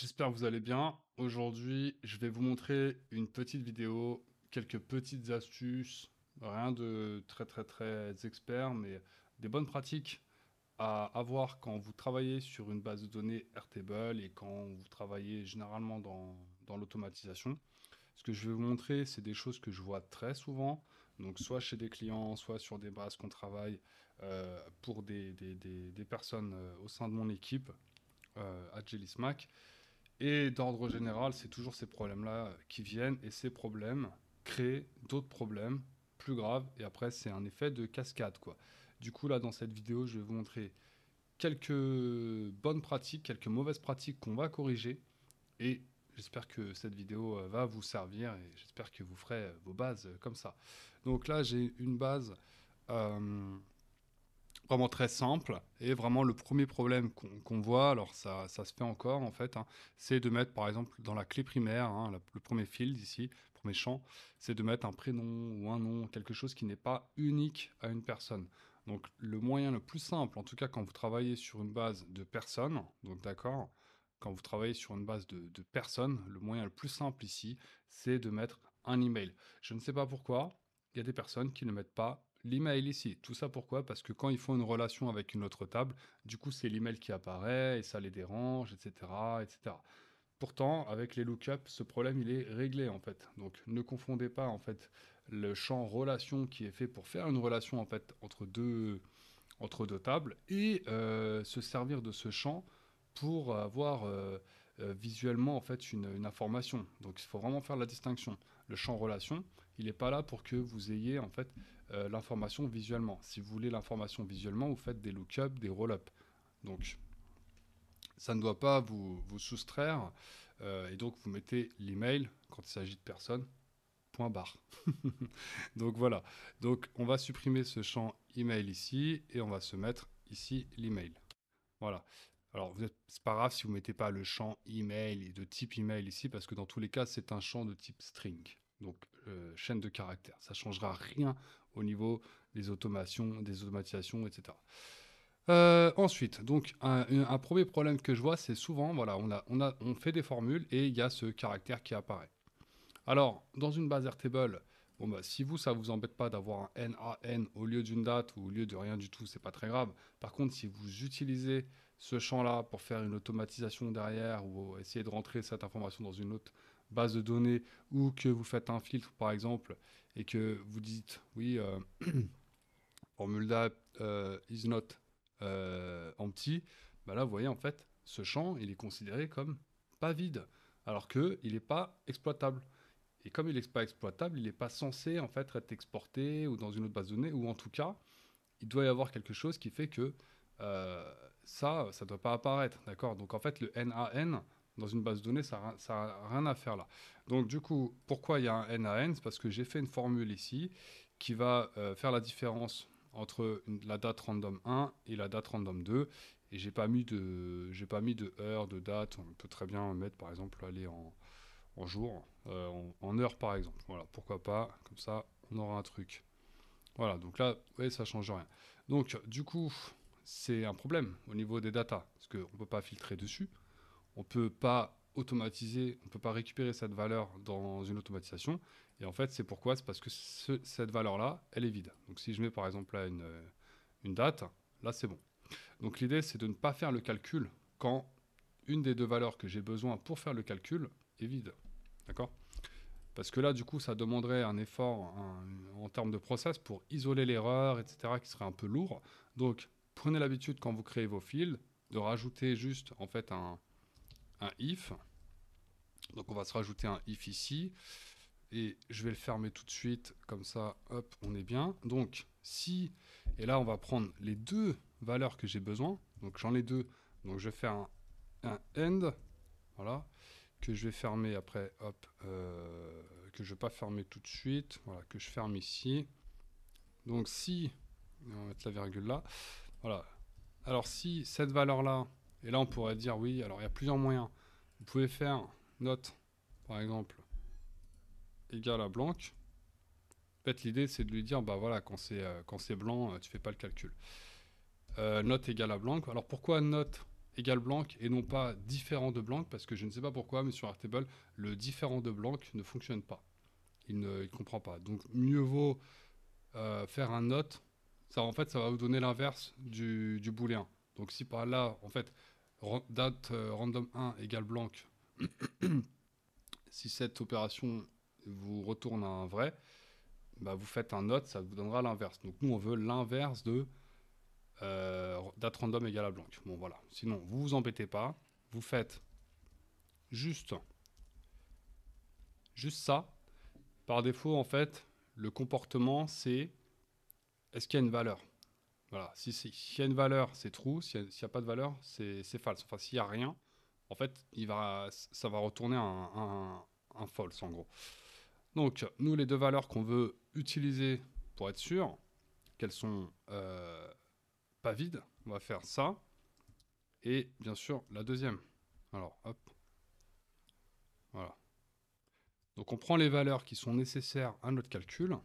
J'espère que vous allez bien. Aujourd'hui, je vais vous montrer une petite vidéo, quelques petites astuces, rien de très très très expert, mais des bonnes pratiques à avoir quand vous travaillez sur une base de données Airtable et quand vous travaillez généralement dans, l'automatisation. Ce que je vais vous montrer, c'est des choses que je vois très souvent, donc soit chez des clients, soit sur des bases qu'on travaille euh, pour des, personnes euh, au sein de mon équipe euh, à et d'ordre général, c'est toujours ces problèmes-là qui viennent et ces problèmes créent d'autres problèmes plus graves. Et après, c'est un effet de cascade. Quoi. Du coup, là, dans cette vidéo, je vais vous montrer quelques bonnes pratiques, quelques mauvaises pratiques qu'on va corriger. Et j'espère que cette vidéo euh, va vous servir et j'espère que vous ferez vos bases euh, comme ça. Donc là, j'ai une base. Euh, vraiment très simple. Et vraiment, le premier problème qu'on voit, alors ça, se fait encore en fait, hein, c'est de mettre par exemple dans la clé primaire, hein, le premier field ici, premier champ, c'est de mettre un prénom ou un nom, quelque chose qui n'est pas unique à une personne. Donc le moyen le plus simple, en tout cas quand vous travaillez sur une base de personnes, donc d'accord, quand vous travaillez sur une base de, personnes, le moyen le plus simple ici, c'est de mettre un email. Je ne sais pas pourquoi, il y a des personnes qui ne mettent pas l'email ici. Tout ça pourquoi Parce que quand ils font une relation avec une autre table, du coup, c'est l'email qui apparaît et ça les dérange, etc., etc. Pourtant, avec les lookups, ce problème il est réglé en fait. Donc, ne confondez pas en fait le champ relation qui est fait pour faire une relation en fait entre deux entre deux tables et euh, se servir de ce champ pour avoir euh, euh, visuellement en fait une, information. Donc il faut vraiment faire la distinction. Le champ relation, il n'est pas là pour que vous ayez en fait euh, l'information visuellement. Si vous voulez l'information visuellement, vous faites des up des roll-up. Donc ça ne doit pas vous, soustraire euh, et donc vous mettez l'email quand il s'agit de personne. Point barre. donc voilà. Donc on va supprimer ce champ email ici et on va se mettre ici l'email. Voilà. Alors, c'est pas grave si vous ne mettez pas le champ email et de type email ici, parce que dans tous les cas, c'est un champ de type string, donc euh, chaîne de caractères. Ça ne changera rien au niveau des automations, des automatisations, etc. Euh, ensuite, donc un, premier problème que je vois, c'est souvent, voilà, on, a, on, a, on fait des formules et il y a ce caractère qui apparaît. Alors, dans une base Airtable, bon bah, si vous, ça vous embête pas d'avoir un NAN au lieu d'une date ou au lieu de rien du tout, c'est pas très grave. Par contre, si vous utilisez ce champ-là pour faire une automatisation derrière ou essayer de rentrer cette information dans une autre base de données ou que vous faites un filtre par exemple et que vous dites oui euh, formula euh, is not euh, empty bah là vous voyez en fait ce champ il est considéré comme pas vide alors que il n'est pas exploitable et comme il n'est pas exploitable il n'est pas censé en fait être exporté ou dans une autre base de données ou en tout cas il doit y avoir quelque chose qui fait que euh, ça, ça ne doit pas apparaître, d'accord Donc en fait, le NAN, dans une base de données, ça n'a rien à faire là. Donc du coup, pourquoi il y a un NAN C'est parce que j'ai fait une formule ici qui va euh, faire la différence entre la date random 1 et la date random 2. Et j'ai pas mis de j'ai pas mis de heure, de date. On peut très bien mettre par exemple aller en, jour, euh, en, heure par exemple. Voilà, pourquoi pas, comme ça on aura un truc. Voilà, donc là, ouais, ça change rien. Donc du coup, c'est un problème au niveau des datas, parce qu'on ne peut pas filtrer dessus, on ne peut pas automatiser, on ne peut pas récupérer cette valeur dans une automatisation. Et en fait, c'est pourquoi C'est parce que cette valeur-là, elle est vide. Donc si je mets par exemple là une, une date, là c'est bon. Donc l'idée, c'est de ne pas faire le calcul quand une des deux valeurs que j'ai besoin pour faire le calcul est vide. D'accord Parce que là, du coup, ça demanderait un effort en termes de process pour isoler l'erreur, etc., qui serait un peu lourd. Donc, prenez l'habitude quand vous créez vos fils de rajouter juste en fait un, un if. Donc on va se rajouter un if ici. Et je vais le fermer tout de suite, comme ça, hop, on est bien. Donc si, et là on va prendre les deux valeurs que j'ai besoin. Donc j'en ai deux, donc je vais faire un, end, voilà, que je vais fermer après, hop, euh, que je ne vais pas fermer tout de suite, voilà, que je ferme ici. Donc si, on va mettre la virgule là, voilà. Alors si cette valeur-là, et là on pourrait dire oui, alors il y a plusieurs moyens. Vous pouvez faire note, par exemple, égale à blanc. En fait, l'idée c'est de lui dire, bah voilà, quand c'est euh, blanc, euh, tu fais pas le calcul. Euh, note égale à blanc. Alors pourquoi note égale blanc et non pas différent de blanc Parce que je ne sais pas pourquoi, mais sur Rtable le différent de blanc ne fonctionne pas. Il ne comprend pas. Donc mieux vaut faire un note ça, en fait, ça va vous donner l'inverse du, du booléen. Donc si par là, en fait, date euh, random 1 égale Blanc, si cette opération vous retourne un vrai, bah vous faites un note, ça vous donnera l'inverse. Donc nous, on veut l'inverse de euh, date random égale à blanc. Bon, voilà. Sinon, vous vous embêtez pas. Vous faites juste, juste ça. Par défaut, en fait, le comportement, c'est est-ce qu'il y a une valeur Voilà, si, s'il y a une valeur, c'est true, s'il n'y a, pas de valeur, c'est false. Enfin, s'il n'y a rien, en fait, il va, ça va retourner un, un, false en gros. Donc, nous, les deux valeurs qu'on veut utiliser pour être sûr qu'elles sont euh, pas vides, on va faire ça. Et bien sûr, la deuxième. Alors, hop. Voilà. Donc, on prend les valeurs qui sont nécessaires à notre calcul.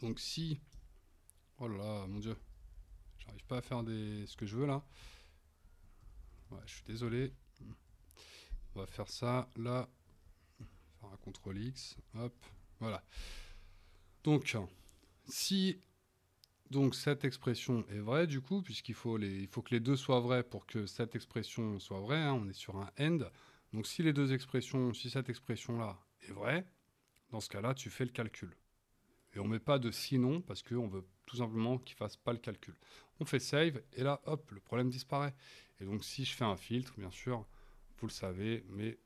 Donc, si Oh là là, mon dieu. J'arrive pas à faire ce que je veux là. je suis désolé. On va faire ça, là. Faire un CTRL X. Hop. Voilà. Donc, si donc cette expression est vraie du coup, puisqu'il faut, les, il faut que les deux soient vrais pour que cette expression soit vraie. Hein, on est sur un end. Donc si les deux expressions, si cette expression-là est vraie, dans ce cas-là, tu fais le calcul. Et on ne met pas de sinon parce qu'on veut tout simplement qu'il ne fasse pas le calcul. On fait save et là, hop, le problème disparaît. Et donc, si je fais un filtre, bien sûr, vous le savez, mais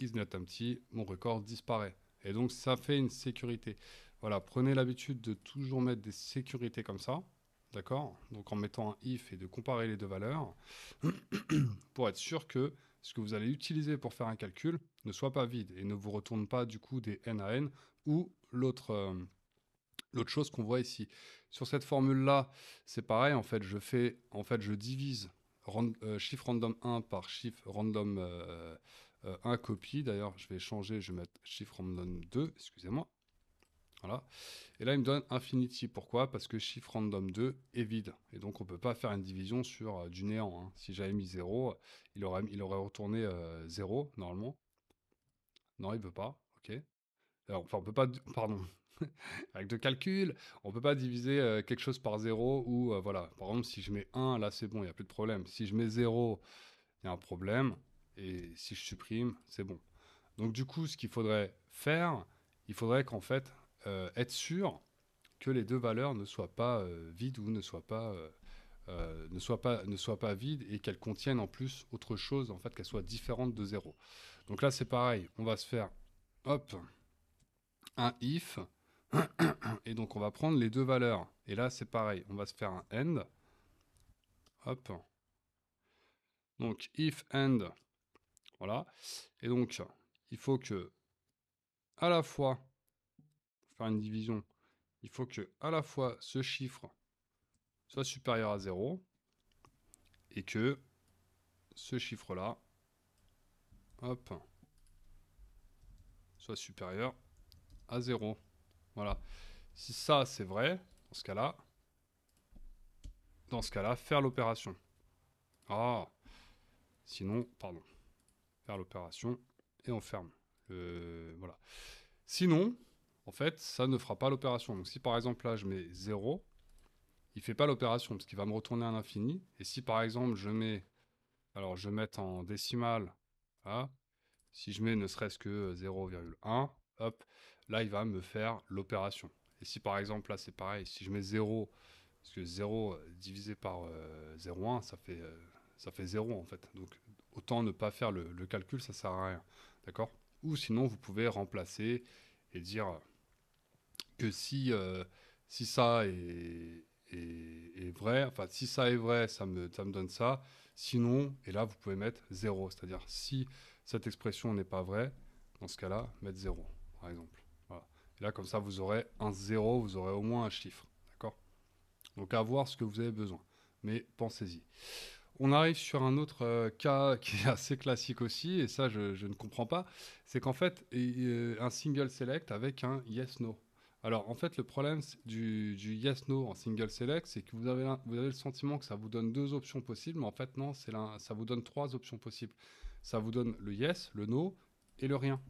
is not empty, mon record disparaît. Et donc, ça fait une sécurité. Voilà, prenez l'habitude de toujours mettre des sécurités comme ça. D'accord Donc en mettant un if et de comparer les deux valeurs pour être sûr que ce que vous allez utiliser pour faire un calcul ne soit pas vide et ne vous retourne pas du coup des n à n ou euh, l'autre. chose qu'on voit ici, sur cette formule-là, c'est pareil, en fait, je fais, en fait, je divise euh, chiffre random 1 par chiffre random 1 euh, copie. D'ailleurs, je vais changer, je vais mettre chiffre random 2, excusez-moi. Voilà. Et là, il me donne infinity. Pourquoi Parce que chiffre random 2 est vide. Et donc, on ne peut pas faire une division sur du néant. Hein. Si j'avais mis 0, il aurait, il aurait retourné 0, normalement. Non, il ne veut pas. OK enfin, on peut pas, pardon, avec de calcul, on peut pas diviser euh, quelque chose par 0 ou euh, voilà. Par exemple, si je mets 1, là c'est bon, il n'y a plus de problème. Si je mets 0, il y a un problème. Et si je supprime, c'est bon. Donc du coup, ce qu'il faudrait faire, il faudrait qu'en fait, euh, être sûr que les deux valeurs ne soient pas vides ou ne soient pas, ne pas, ne soient pas vides et qu'elles contiennent en plus autre chose, en fait, qu'elles soient différentes de 0. Donc là, c'est pareil, on va se faire, hop, un if, et donc on va prendre les deux valeurs. Et là, c'est pareil, on va se faire un end. Hop. Donc, if end, voilà. Et donc, il faut que, à la fois, faire une division, il faut que, à la fois, ce chiffre soit supérieur à 0, et que ce chiffre-là, hop, soit supérieur à 0. Voilà. Si ça, c'est vrai, dans ce cas-là, dans ce cas-là, faire l'opération. Ah Sinon, pardon. Faire l'opération et on ferme. Euh, voilà. Sinon, en fait, ça ne fera pas l'opération. Donc si par exemple là, je mets 0, il ne fait pas l'opération parce qu'il va me retourner à l'infini. Et si par exemple, je mets... Alors, je mets en décimale. Hein, si je mets ne serait-ce que 0,1, hop, là, il va me faire l'opération. Et si par exemple, là, c'est pareil, si je mets 0, parce que 0 euh, divisé par 0,1, euh, ça fait, euh, ça fait 0 en fait. Donc autant ne pas faire le, calcul, ça sert à rien. D'accord Ou sinon, vous pouvez remplacer et dire que si, si ça est, vrai, enfin si ça est vrai, ça me, ça me donne ça. Sinon, et là, vous pouvez mettre 0. C'est-à-dire si cette expression n'est pas vraie, dans ce cas-là, mettre 0, par exemple là, comme ça, vous aurez un 0, vous aurez au moins un chiffre. D'accord Donc, à voir ce que vous avez besoin. Mais pensez-y. On arrive sur un autre euh, cas qui est assez classique aussi, et ça, je, ne comprends pas. C'est qu'en fait, euh, un single select avec un yes-no. Alors, en fait, le problème du, yes-no en single select, c'est que vous avez, vous avez le sentiment que ça vous donne deux options possibles, mais en fait, non, là ça vous donne trois options possibles. Ça vous donne le yes, le no et le rien.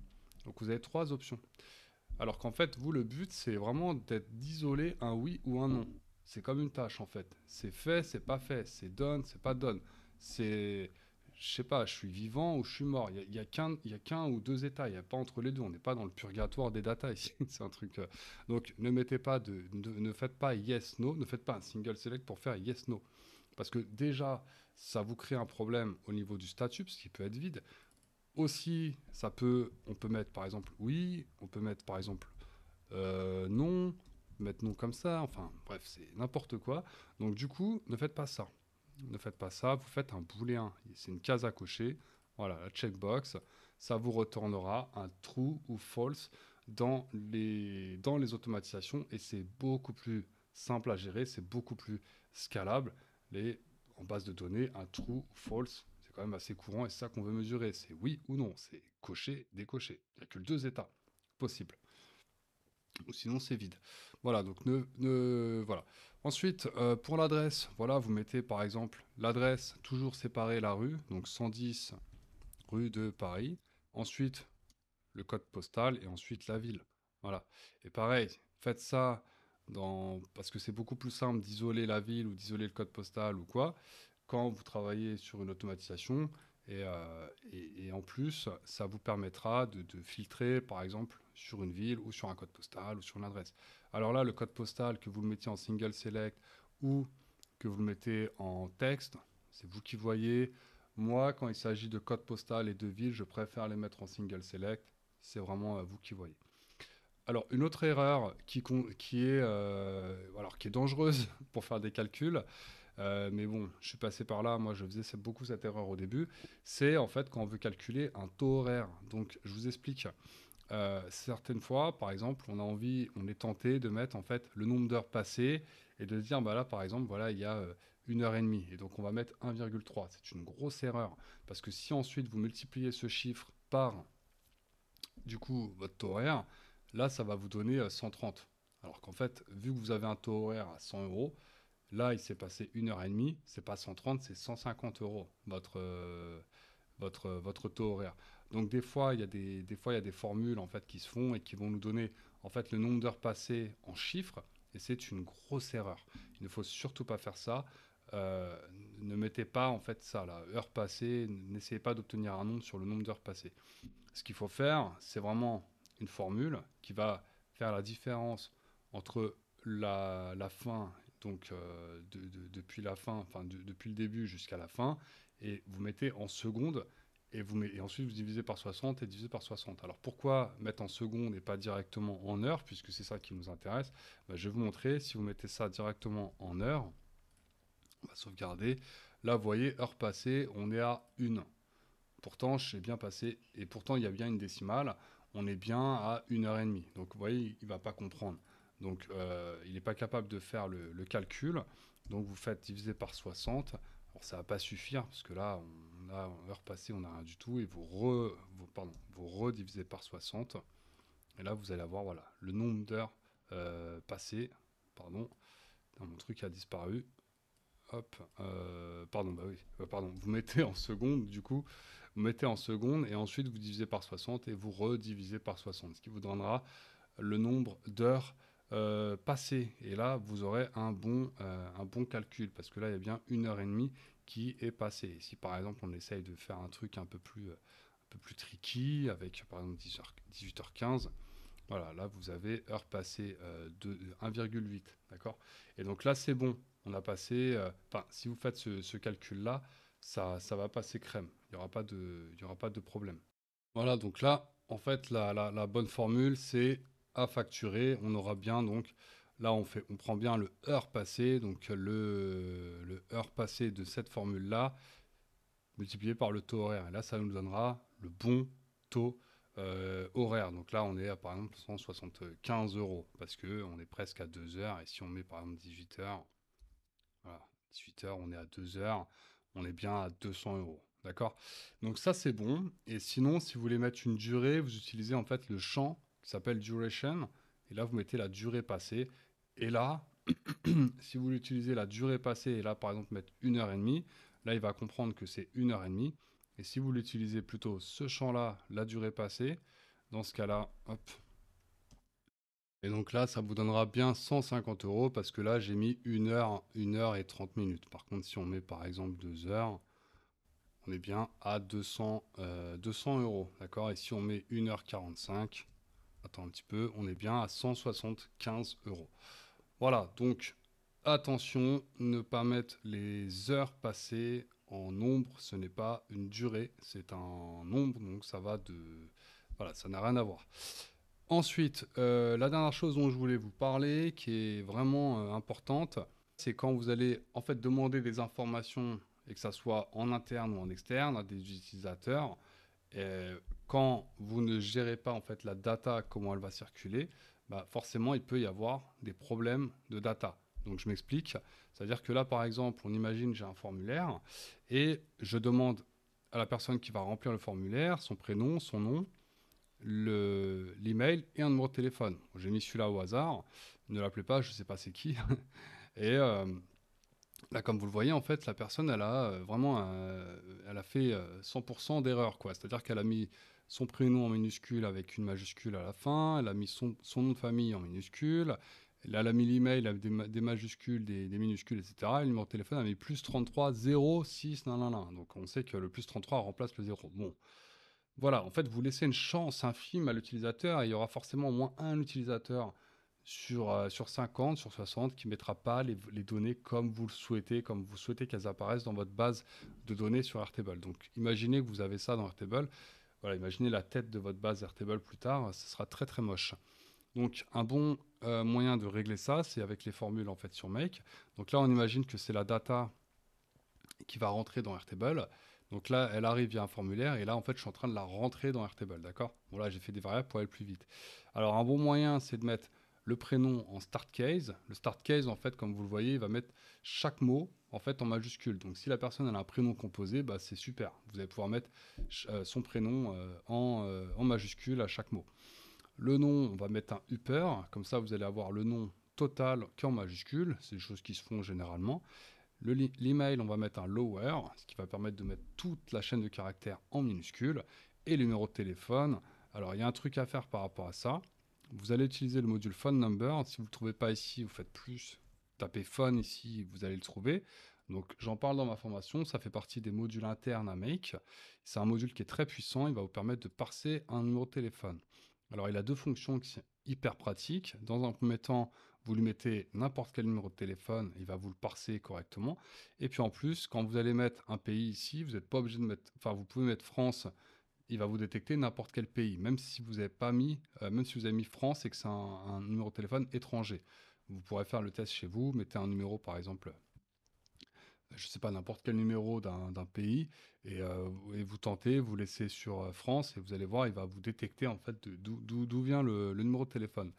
Donc, vous avez trois options. Alors qu'en fait, vous, le but, c'est vraiment d'être d'isoler un oui ou un non. C'est comme une tâche, en fait. C'est fait, c'est pas fait. C'est donne, c'est pas donne. C'est. Je sais pas, je suis vivant ou je suis mort. Il n'y a, a qu'un ou deux états. Il n'y a pas entre les deux. On n'est pas dans le purgatoire des data ici. c'est un truc. Euh. Donc ne mettez pas de, Ne faites pas yes, no. Ne faites pas un single select pour faire yes, no. Parce que déjà, ça vous crée un problème au niveau du statut, parce qu'il peut être vide aussi, ça peut, on peut mettre par exemple oui, on peut mettre par exemple euh, non, mettre non comme ça, enfin bref, c'est n'importe quoi. Donc du coup, ne faites pas ça. Ne faites pas ça, vous faites un booléen. C'est une case à cocher. Voilà, la checkbox, ça vous retournera un true ou false dans les, dans les automatisations et c'est beaucoup plus simple à gérer, c'est beaucoup plus scalable. Les, en base de données, un true ou false, c'est quand même assez courant et c'est ça qu'on veut mesurer. C'est oui ou non, c'est coché, décoché. Il n'y a que deux états possibles. Ou sinon c'est vide. Voilà, donc ne, voilà. Ensuite, euh, pour l'adresse, voilà, vous mettez par exemple l'adresse, toujours séparée la rue, donc 110 rue de Paris. Ensuite, le code postal et ensuite la ville. Voilà. Et pareil, faites ça dans... parce que c'est beaucoup plus simple d'isoler la ville ou d'isoler le code postal ou quoi quand vous travaillez sur une automatisation. Et, euh, en plus, ça vous permettra de, filtrer, par exemple, sur une ville ou sur un code postal ou sur une adresse. Alors là, le code postal, que vous le mettiez en single select ou que vous le mettez en texte, c'est vous qui voyez. Moi, quand il s'agit de code postal et de ville, je préfère les mettre en single select. C'est vraiment euh, vous qui voyez. Alors, une autre erreur qui, est, euh, alors, qui est dangereuse pour faire des calculs, euh, mais bon, je suis passé par là, moi je faisais beaucoup cette erreur au début, c'est en fait quand on veut calculer un taux horaire. Donc je vous explique. Euh, certaines fois, par exemple, on a envie, on est tenté de mettre en fait le nombre d'heures passées et de dire, bah là par exemple, voilà, il y a euh, une heure et demie et donc on va mettre 1,3. C'est une grosse erreur parce que si ensuite vous multipliez ce chiffre par du coup votre taux horaire, là ça va vous donner 130. Alors qu'en fait, vu que vous avez un taux horaire à 100 euros, Là, il s'est passé une heure et demie, c'est pas 130, c'est 150 euros votre, euh, votre, euh, votre taux horaire. Donc des fois, il y a des, fois, il y des formules en fait qui se font et qui vont nous donner en fait le nombre d'heures passées en chiffres. Et c'est une grosse erreur. Il ne faut surtout pas faire ça. Euh, ne mettez pas en fait ça là, heure passée. N'essayez pas d'obtenir un nombre sur le nombre d'heures passées. Ce qu'il faut faire, c'est vraiment une formule qui va faire la différence entre la, la fin donc euh, depuis la fin, enfin depuis le début jusqu'à la fin, et vous mettez en secondes, et, vous et ensuite vous divisez par 60 et divisez par 60. Alors pourquoi mettre en secondes et pas directement en heures, puisque c'est ça qui nous intéresse bah, Je vais vous montrer, si vous mettez ça directement en heures, on va sauvegarder, là vous voyez, heure passée, on est à 1. Pourtant, je bien passé, et pourtant il y a bien une décimale, on est bien à 1h30. Donc vous voyez, il ne va pas comprendre. Donc, euh, il n'est pas capable de faire le, calcul. Donc, vous faites diviser par 60. Alors, ça va pas suffire, parce que là, on a heure passée, on n'a rien du tout. Et vous, redivisez par 60. Et là, vous allez avoir voilà, le nombre d'heures euh, passées. Pardon, mon truc a disparu. Hop, euh, pardon, bah oui, pardon, vous mettez en seconde, du coup, vous mettez en seconde, et ensuite vous divisez par 60 et vous redivisez par 60, ce qui vous donnera le nombre d'heures euh, passé Et là, vous aurez un bon, euh, un bon calcul, parce que là, il y a bien une heure et demie qui est passée. si par exemple, on essaye de faire un truc un peu plus, euh, un peu plus tricky, avec par exemple 18h, 18h15, voilà, là, vous avez heure passée de 1,8. D'accord Et donc là, c'est bon. On a passé, enfin, si vous faites ce, calcul-là, ça, ça va passer crème. Il n'y aura, pas de, aura pas de problème. Voilà, donc là, en fait, la, la bonne formule, c'est à facturer, on aura bien donc Là, on, fait, on prend bien le heure passé, donc le, heure passé de cette formule-là, multiplié par le taux horaire. Et là, ça nous donnera le bon taux euh, horaire. Donc là, on est à par exemple 175 euros, parce que on est presque à 2 heures. Et si on met par exemple 18 heures, voilà, 18 heures, on est à 2 heures, on est bien à 200 euros. D'accord Donc ça, c'est bon. Et sinon, si vous voulez mettre une durée, vous utilisez en fait le champ s'appelle duration. Et là, vous mettez la durée passée. Et là, si vous l'utilisez la durée passée, et là, par exemple, mettre une heure et demie, là, il va comprendre que c'est une heure et demie. Et si vous l'utilisez plutôt ce champ-là, la durée passée, dans ce cas-là, hop. Et donc là, ça vous donnera bien 150 euros parce que là, j'ai mis une heure, une heure et 30 minutes. Par contre, si on met par exemple deux heures, on est bien à 200, 200 euh, euros. D'accord Et si on met 1h45, Attends un petit peu, on est bien à 175 euros. Voilà, donc attention, ne pas mettre les heures passées en nombre, ce n'est pas une durée, c'est un nombre, donc ça va de... Voilà, ça n'a rien à voir. Ensuite, euh, la dernière chose dont je voulais vous parler, qui est vraiment euh, importante, c'est quand vous allez en fait demander des informations, et que ça soit en interne ou en externe, à des utilisateurs, et euh, quand vous ne gérez pas en fait la data, comment elle va circuler, bah forcément il peut y avoir des problèmes de data. Donc je m'explique. C'est-à-dire que là, par exemple, on imagine j'ai un formulaire et je demande à la personne qui va remplir le formulaire son prénom, son nom, l'email et un numéro de téléphone. J'ai mis celui-là au hasard. Ne l'appelez pas, je ne sais pas c'est qui. et euh, Là, comme vous le voyez, en fait, la personne, elle a euh, vraiment, euh, elle a fait 100% euh, d'erreur, quoi. C'est-à-dire qu'elle a mis son prénom en minuscule avec une majuscule à la fin, elle a mis son, nom de famille en minuscule, elle a mis l'email avec des, majuscules, des, minuscules, etc. Et le numéro de téléphone, elle a mis plus 33 06 6 Donc, on sait que le plus 33 remplace le 0. Bon. Voilà, en fait, vous laissez une chance infime à l'utilisateur, il y aura forcément au moins un utilisateur sur, euh, sur 50, sur 60, qui ne mettra pas les, données comme vous le souhaitez, comme vous souhaitez qu'elles apparaissent dans votre base de données sur Airtable. Donc imaginez que vous avez ça dans Airtable. Voilà, imaginez la tête de votre base Airtable plus tard, ce sera très très moche. Donc un bon euh, moyen de régler ça, c'est avec les formules en fait sur make. Donc là, on imagine que c'est la data qui va rentrer dans Airtable. Donc là, elle arrive via un formulaire et là, en fait, je suis en train de la rentrer dans Airtable, d'accord Bon là, j'ai fait des variables pour aller plus vite. Alors un bon moyen, c'est de mettre le prénom en start case. Le start case, en fait, comme vous le voyez, il va mettre chaque mot en fait en majuscule. Donc si la personne a un prénom composé, bah, c'est super. Vous allez pouvoir mettre euh, son prénom euh, en, euh, en, majuscule à chaque mot. Le nom, on va mettre un upper, comme ça vous allez avoir le nom total qu'en majuscule, c'est des choses qui se font généralement. L'email, on va mettre un lower, ce qui va permettre de mettre toute la chaîne de caractères en minuscule. Et le numéro de téléphone, alors il y a un truc à faire par rapport à ça, vous allez utiliser le module phone number. Si vous ne le trouvez pas ici, vous faites plus. Tapez phone ici, vous allez le trouver. Donc j'en parle dans ma formation, ça fait partie des modules internes à Make. C'est un module qui est très puissant, il va vous permettre de parser un numéro de téléphone. Alors il a deux fonctions qui sont hyper pratiques. Dans un premier temps, vous lui mettez n'importe quel numéro de téléphone, il va vous le parser correctement. Et puis en plus, quand vous allez mettre un pays ici, vous n'êtes pas obligé de mettre, enfin vous pouvez mettre France il va vous détecter n'importe quel pays, même si vous avez pas mis, euh, même si vous avez mis France et que c'est un, numéro de téléphone étranger. Vous pourrez faire le test chez vous, mettez un numéro par exemple, euh, je ne sais pas n'importe quel numéro d'un pays euh, et, vous tentez, vous laissez sur France et vous allez voir, il va vous détecter en fait d'où vient le, numéro de téléphone.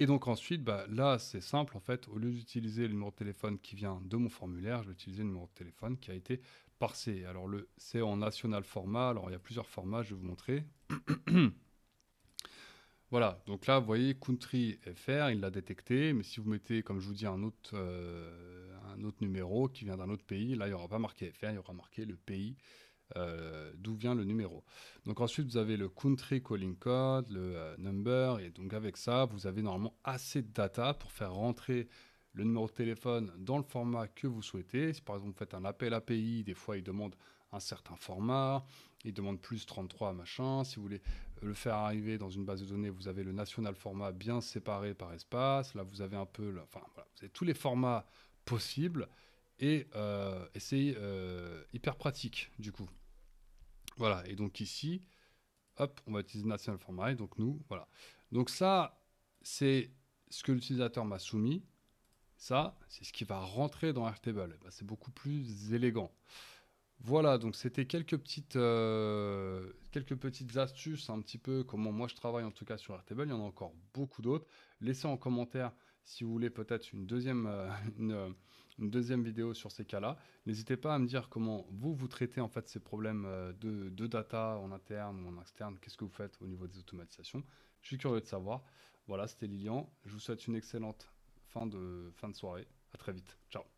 Et donc ensuite, bah, là, c'est simple. En fait, au lieu d'utiliser le numéro de téléphone qui vient de mon formulaire, je vais utiliser le numéro de téléphone qui a été par Alors, le c'est en national format. Alors, il y a plusieurs formats, je vais vous montrer. voilà, donc là, vous voyez, country FR, il l'a détecté. Mais si vous mettez, comme je vous dis, un autre, euh, un autre numéro qui vient d'un autre pays, là, il n'y aura pas marqué FR, il y aura marqué le pays. Euh, d'où vient le numéro. Donc ensuite, vous avez le country calling code, le euh, number, et donc avec ça, vous avez normalement assez de data pour faire rentrer le numéro de téléphone dans le format que vous souhaitez. Si par exemple vous faites un appel API, des fois il demande un certain format, il demande plus 33 machin. Si vous voulez euh, le faire arriver dans une base de données, vous avez le national format bien séparé par espace. Là vous avez un peu, enfin voilà, tous les formats possibles et, euh, c'est euh, hyper pratique du coup. Voilà, et donc ici, hop, on va utiliser national format, et donc nous, voilà. Donc ça, c'est ce que l'utilisateur m'a soumis, ça, c'est ce qui va rentrer dans Airtable. Bah, c'est beaucoup plus élégant. Voilà, donc c'était quelques petites, euh, quelques petites astuces, un petit peu comment moi je travaille en tout cas sur Airtable. Il y en a encore beaucoup d'autres. Laissez en commentaire si vous voulez peut-être une deuxième, euh, euh, une, deuxième vidéo sur ces cas-là. N'hésitez pas à me dire comment vous, vous traitez en fait ces problèmes de, de data en interne ou en externe. Qu'est-ce que vous faites au niveau des automatisations Je suis curieux de savoir. Voilà, c'était Lilian. Je vous souhaite une excellente fin de, fin de soirée. À très vite. Ciao.